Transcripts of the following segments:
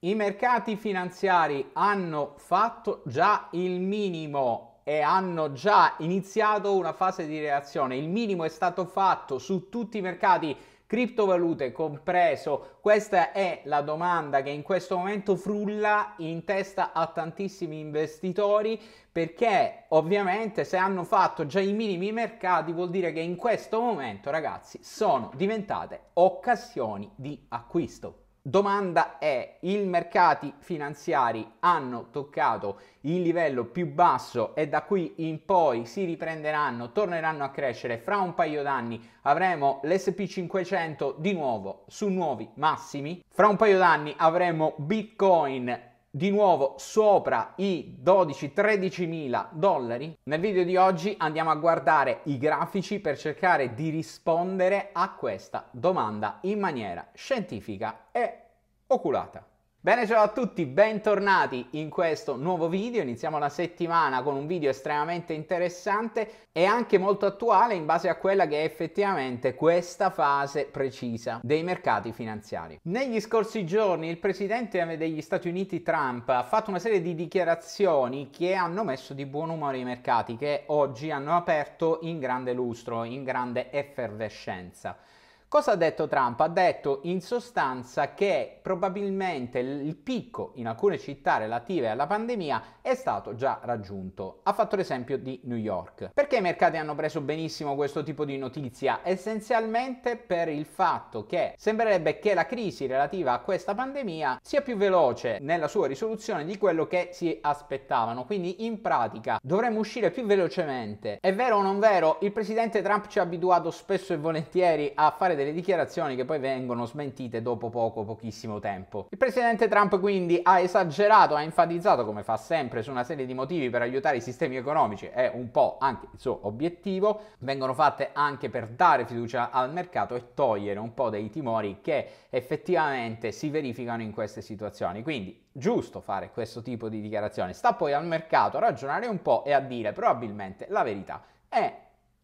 I mercati finanziari hanno fatto già il minimo e hanno già iniziato una fase di reazione. Il minimo è stato fatto su tutti i mercati criptovalute compreso. Questa è la domanda che in questo momento frulla in testa a tantissimi investitori perché ovviamente se hanno fatto già i minimi mercati vuol dire che in questo momento ragazzi sono diventate occasioni di acquisto domanda è, i mercati finanziari hanno toccato il livello più basso e da qui in poi si riprenderanno, torneranno a crescere. Fra un paio d'anni avremo l'SP500 di nuovo su nuovi massimi. Fra un paio d'anni avremo Bitcoin di nuovo sopra i 12-13 mila dollari. Nel video di oggi andiamo a guardare i grafici per cercare di rispondere a questa domanda in maniera scientifica e oculata. Bene, ciao a tutti, bentornati in questo nuovo video. Iniziamo la settimana con un video estremamente interessante e anche molto attuale in base a quella che è effettivamente questa fase precisa dei mercati finanziari. Negli scorsi giorni il presidente degli Stati Uniti Trump ha fatto una serie di dichiarazioni che hanno messo di buon umore i mercati che oggi hanno aperto in grande lustro, in grande effervescenza. Cosa ha detto Trump? Ha detto in sostanza che probabilmente il picco in alcune città relative alla pandemia è stato già raggiunto. Ha fatto l'esempio di New York. Perché i mercati hanno preso benissimo questo tipo di notizia? Essenzialmente per il fatto che sembrerebbe che la crisi relativa a questa pandemia sia più veloce nella sua risoluzione di quello che si aspettavano. Quindi in pratica dovremmo uscire più velocemente. È vero o non vero? Il presidente Trump ci ha abituato spesso e volentieri a fare delle dichiarazioni che poi vengono smentite dopo poco, pochissimo tempo. Il presidente Trump quindi ha esagerato, ha enfatizzato come fa sempre su una serie di motivi per aiutare i sistemi economici, è un po' anche il suo obiettivo, vengono fatte anche per dare fiducia al mercato e togliere un po' dei timori che effettivamente si verificano in queste situazioni. Quindi giusto fare questo tipo di dichiarazione, sta poi al mercato a ragionare un po' e a dire probabilmente la verità è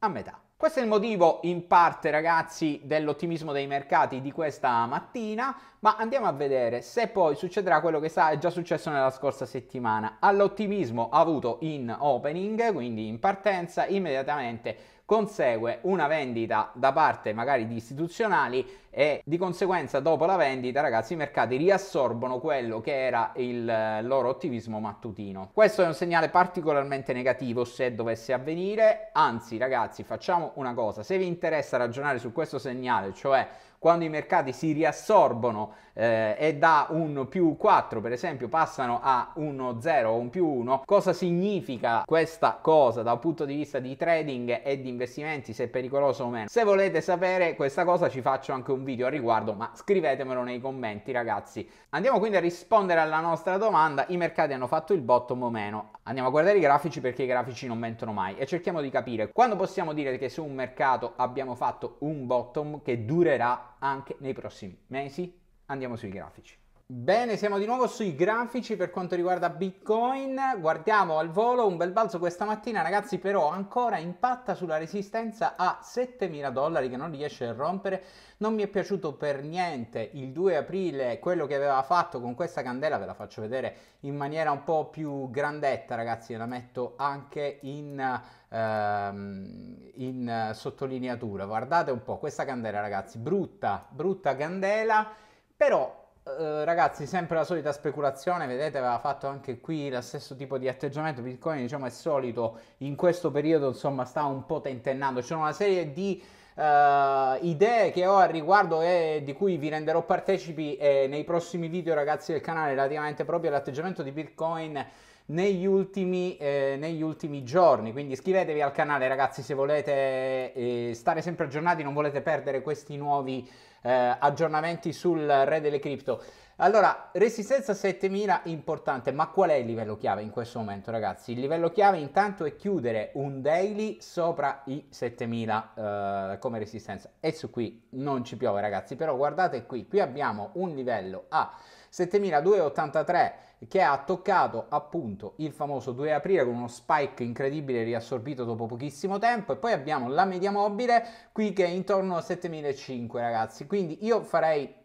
a metà. Questo è il motivo in parte ragazzi dell'ottimismo dei mercati di questa mattina, ma andiamo a vedere se poi succederà quello che è già successo nella scorsa settimana. All'ottimismo avuto in opening, quindi in partenza, immediatamente consegue una vendita da parte magari di istituzionali e di conseguenza dopo la vendita ragazzi i mercati riassorbono quello che era il eh, loro ottimismo mattutino. Questo è un segnale particolarmente negativo se dovesse avvenire, anzi ragazzi facciamo una cosa, se vi interessa ragionare su questo segnale, cioè quando i mercati si riassorbono eh, e da un più 4 per esempio passano a uno 0 o un più 1, cosa significa questa cosa da un punto di vista di trading e di investimenti, se è pericoloso o meno? Se volete sapere questa cosa ci faccio anche un video a riguardo, ma scrivetemelo nei commenti ragazzi. Andiamo quindi a rispondere alla nostra domanda, i mercati hanno fatto il bottom o meno? Andiamo a guardare i grafici perché i grafici non mentono mai e cerchiamo di capire quando possiamo dire che su un mercato abbiamo fatto un bottom che durerà anche nei prossimi mesi. Andiamo sui grafici. Bene, siamo di nuovo sui grafici per quanto riguarda Bitcoin, guardiamo al volo un bel balzo questa mattina ragazzi però ancora impatta sulla resistenza a 7000 dollari che non riesce a rompere, non mi è piaciuto per niente il 2 aprile quello che aveva fatto con questa candela, ve la faccio vedere in maniera un po' più grandetta ragazzi, la metto anche in, ehm, in sottolineatura, guardate un po' questa candela ragazzi, brutta, brutta candela, però eh, ragazzi, sempre la solita speculazione, vedete, aveva fatto anche qui lo stesso tipo di atteggiamento. Bitcoin, diciamo, è solito in questo periodo, insomma, sta un po' tentennando. C'è una serie di Uh, idee che ho al riguardo e di cui vi renderò partecipi eh, nei prossimi video ragazzi del canale relativamente proprio all'atteggiamento di Bitcoin negli ultimi, eh, negli ultimi, giorni quindi iscrivetevi al canale ragazzi se volete eh, stare sempre aggiornati non volete perdere questi nuovi eh, aggiornamenti sul re delle cripto. Allora, resistenza 7000 importante, ma qual è il livello chiave in questo momento ragazzi? Il livello chiave intanto è chiudere un daily sopra i 7000 eh, come resistenza e su qui non ci piove ragazzi, però guardate qui, qui abbiamo un livello a 7283 che ha toccato appunto il famoso 2 aprile con uno spike incredibile riassorbito dopo pochissimo tempo e poi abbiamo la media mobile qui che è intorno a 7500 ragazzi, quindi io farei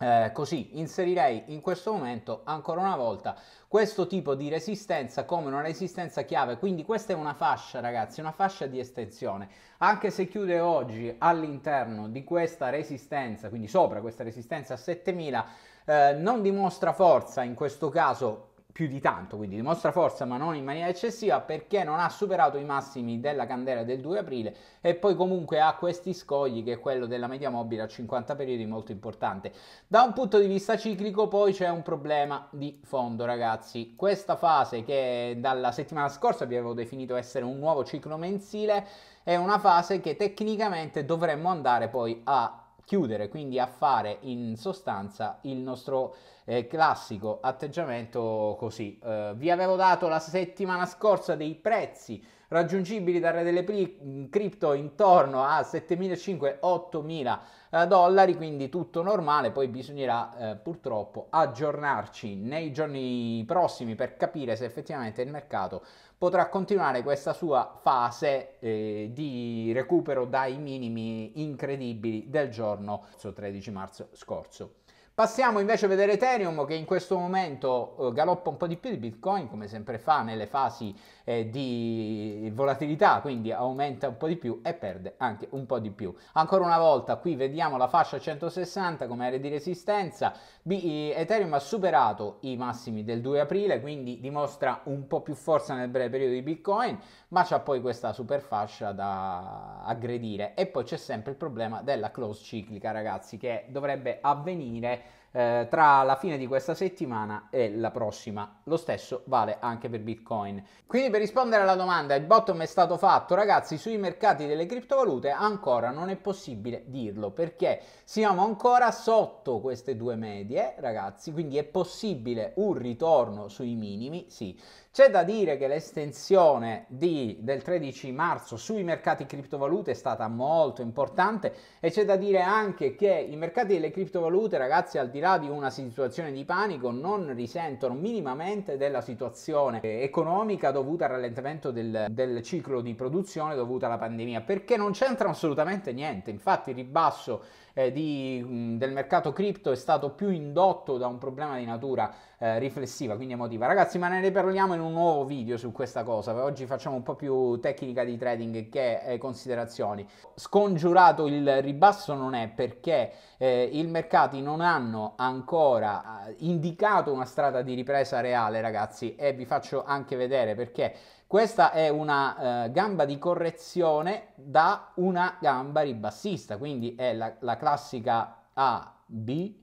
eh, così inserirei in questo momento ancora una volta questo tipo di resistenza come una resistenza chiave quindi questa è una fascia ragazzi una fascia di estensione anche se chiude oggi all'interno di questa resistenza quindi sopra questa resistenza a 7000 eh, non dimostra forza in questo caso più di tanto, quindi dimostra forza ma non in maniera eccessiva perché non ha superato i massimi della candela del 2 aprile e poi comunque ha questi scogli che è quello della media mobile a 50 periodi molto importante. Da un punto di vista ciclico poi c'è un problema di fondo ragazzi, questa fase che dalla settimana scorsa vi avevo definito essere un nuovo ciclo mensile è una fase che tecnicamente dovremmo andare poi a chiudere, quindi a fare in sostanza il nostro eh, classico atteggiamento così. Eh, vi avevo dato la settimana scorsa dei prezzi raggiungibili da Re delle pri- mm, Crypto intorno a 7.500-8.000 eh, dollari, quindi tutto normale, poi bisognerà eh, purtroppo aggiornarci nei giorni prossimi per capire se effettivamente il mercato potrà continuare questa sua fase eh, di recupero dai minimi incredibili del giorno 13 marzo scorso. Passiamo invece a vedere Ethereum che in questo momento eh, galoppa un po' di più di Bitcoin, come sempre fa nelle fasi eh, di volatilità, quindi aumenta un po' di più e perde anche un po' di più. Ancora una volta qui vediamo la fascia 160 come area di resistenza, B- Ethereum ha superato i massimi del 2 aprile, quindi dimostra un po' più forza nel breve periodo di Bitcoin, ma c'è poi questa super fascia da aggredire e poi c'è sempre il problema della close ciclica ragazzi che dovrebbe avvenire eh, tra la fine di questa settimana e la prossima. Lo stesso vale anche per Bitcoin. Quindi per rispondere alla domanda, il bottom è stato fatto, ragazzi, sui mercati delle criptovalute ancora non è possibile dirlo perché siamo ancora sotto queste due medie, ragazzi, quindi è possibile un ritorno sui minimi, sì. C'è da dire che l'estensione di, del 13 marzo sui mercati criptovalute è stata molto importante e c'è da dire anche che i mercati delle criptovalute, ragazzi, al di là di una situazione di panico, non risentono minimamente della situazione economica dovuta al rallentamento del, del ciclo di produzione dovuta alla pandemia, perché non c'entra assolutamente niente. Infatti il ribasso eh, di, del mercato cripto è stato più indotto da un problema di natura eh, riflessiva, quindi emotiva. Ragazzi, ma ne riparliamo in un nuovo video su questa cosa, oggi facciamo un po' più tecnica di trading che eh, considerazioni. Scongiurato il ribasso non è perché eh, i mercati non hanno ancora eh, indicato una strada di ripresa reale, ragazzi, e vi faccio anche vedere perché questa è una eh, gamba di correzione da una gamba ribassista, quindi è la, la classica A, B,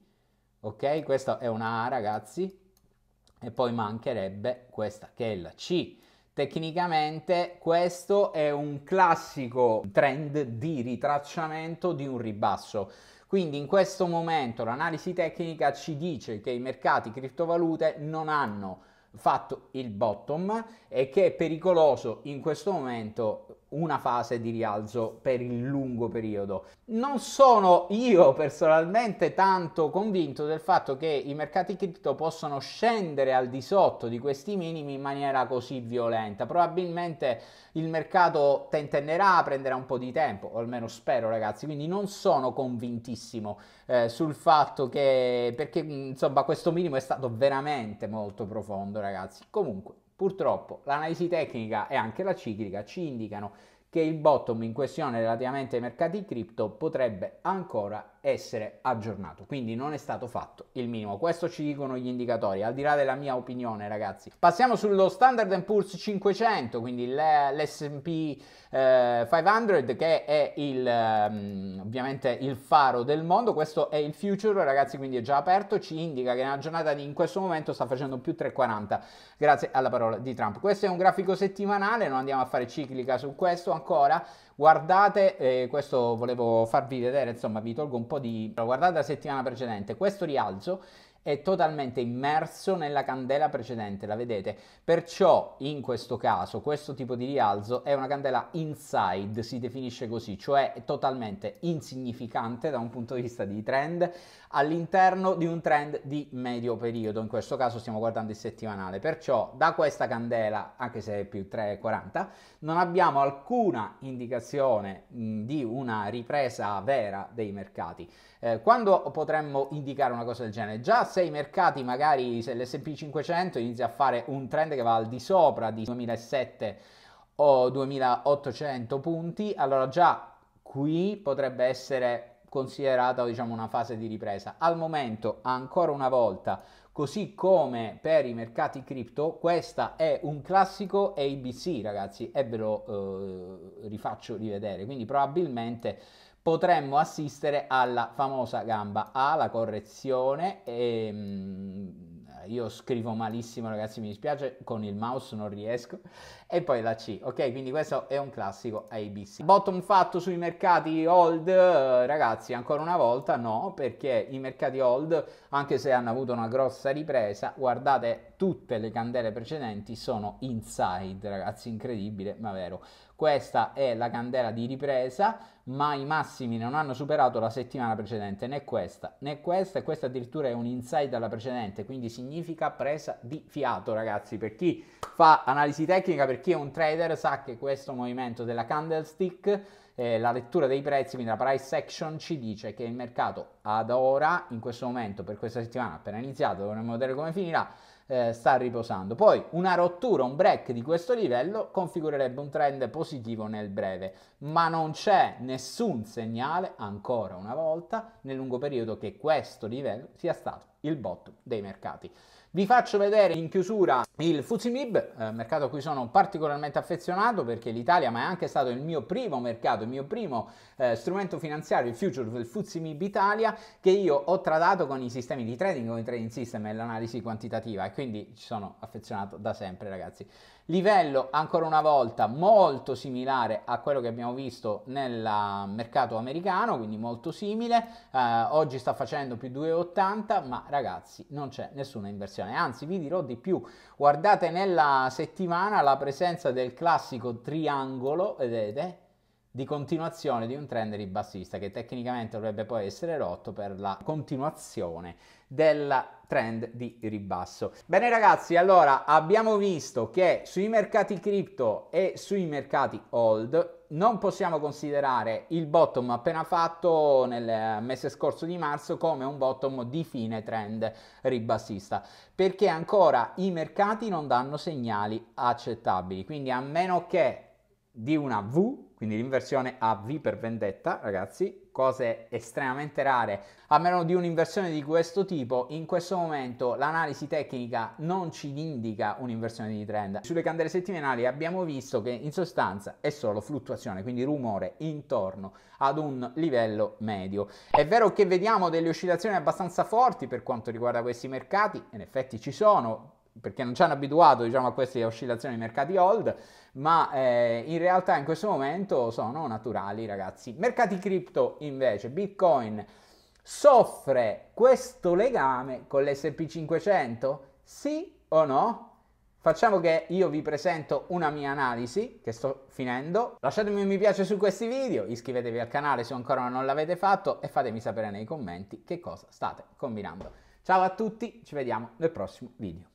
ok? Questa è una A, ragazzi, e poi mancherebbe questa che è la C. Tecnicamente questo è un classico trend di ritracciamento di un ribasso. Quindi in questo momento l'analisi tecnica ci dice che i mercati criptovalute non hanno fatto il bottom e che è pericoloso in questo momento una fase di rialzo per il lungo periodo. Non sono io personalmente tanto convinto del fatto che i mercati cripto possano scendere al di sotto di questi minimi in maniera così violenta. Probabilmente il mercato tentennerà, prenderà un po' di tempo, o almeno spero ragazzi, quindi non sono convintissimo eh, sul fatto che perché mm, insomma questo minimo è stato veramente molto profondo ragazzi comunque purtroppo l'analisi tecnica e anche la ciclica ci indicano che il bottom in questione relativamente ai mercati cripto potrebbe ancora essere aggiornato, quindi non è stato fatto il minimo. Questo ci dicono gli indicatori, al di là della mia opinione ragazzi. Passiamo sullo Standard Poor's 500, quindi l'S&P 500 eh, che è il, ehm, ovviamente il faro del mondo, questo è il future ragazzi, quindi è già aperto, ci indica che nella giornata di in questo momento sta facendo più 3,40 grazie alla parola di Trump. Questo è un grafico settimanale, non andiamo a fare ciclica su questo, ancora, guardate, eh, questo volevo farvi vedere, insomma vi tolgo un po' di... Guardate la settimana precedente, questo rialzo è totalmente immerso nella candela precedente, la vedete? Perciò in questo caso questo tipo di rialzo è una candela inside, si definisce così, cioè totalmente insignificante da un punto di vista di trend all'interno di un trend di medio periodo, in questo caso stiamo guardando il settimanale, perciò da questa candela, anche se è più 3,40, non abbiamo alcuna indicazione mh, di una ripresa vera dei mercati. Eh, quando potremmo indicare una cosa del genere? Già se i mercati, magari se l'SP 500 inizia a fare un trend che va al di sopra di 2007 o 2800 punti, allora già qui potrebbe essere considerata diciamo, una fase di ripresa. Al momento, ancora una volta, così come per i mercati cripto, questa è un classico ABC, ragazzi, e ve lo eh, rifaccio rivedere. Quindi probabilmente potremmo assistere alla famosa gamba A, la correzione. E, ehm, mh, io scrivo malissimo, ragazzi, mi dispiace, con il mouse non riesco e poi la C, ok? Quindi questo è un classico ABC. Bottom fatto sui mercati old, eh, ragazzi, ancora una volta no, perché i mercati old, anche se hanno avuto una grossa ripresa, guardate tutte le candele precedenti sono inside, ragazzi, incredibile, ma vero. Questa è la candela di ripresa, ma i massimi non hanno superato la settimana precedente, né questa né questa, e questa addirittura è un inside alla precedente, quindi significa presa di fiato, ragazzi, per chi fa analisi tecnica, per chi è un trader sa che questo movimento della candlestick, eh, la lettura dei prezzi, quindi la price action, ci dice che il mercato ad ora, in questo momento, per questa settimana appena iniziata, dovremmo vedere come finirà, eh, sta riposando. Poi una rottura, un break di questo livello configurerebbe un trend positivo nel breve ma non c'è nessun segnale, ancora una volta, nel lungo periodo che questo livello sia stato il bottom dei mercati. Vi faccio vedere in chiusura il Fuzimib, eh, mercato a cui sono particolarmente affezionato perché l'Italia, ma è anche stato il mio primo mercato, il mio primo eh, strumento finanziario, il future del Fuzimib Italia, che io ho tradato con i sistemi di trading, con i trading system e l'analisi quantitativa e quindi ci sono affezionato da sempre ragazzi. Livello ancora una volta molto similare a quello che abbiamo visto nel mercato americano, quindi molto simile. Eh, oggi sta facendo più 2,80, ma ragazzi non c'è nessuna inversione. Anzi, vi dirò di più. Guardate nella settimana la presenza del classico triangolo, vedete, di continuazione di un trend ribassista che tecnicamente dovrebbe poi essere rotto per la continuazione del trend di ribasso. Bene ragazzi, allora abbiamo visto che sui mercati cripto e sui mercati hold non possiamo considerare il bottom appena fatto nel mese scorso di marzo come un bottom di fine trend ribassista perché ancora i mercati non danno segnali accettabili quindi a meno che di una V quindi l'inversione a V per vendetta, ragazzi, cose estremamente rare. A meno di un'inversione di questo tipo, in questo momento l'analisi tecnica non ci indica un'inversione di trend. Sulle candele settimanali abbiamo visto che in sostanza è solo fluttuazione, quindi rumore intorno ad un livello medio. È vero che vediamo delle oscillazioni abbastanza forti per quanto riguarda questi mercati, in effetti ci sono, perché non ci hanno abituato diciamo, a queste oscillazioni di mercati hold, ma eh, in realtà in questo momento sono naturali ragazzi. Mercati cripto invece, Bitcoin soffre questo legame con l'SP500? Sì o no? Facciamo che io vi presento una mia analisi che sto finendo. Lasciatemi un mi piace su questi video, iscrivetevi al canale se ancora non l'avete fatto e fatemi sapere nei commenti che cosa state combinando. Ciao a tutti, ci vediamo nel prossimo video.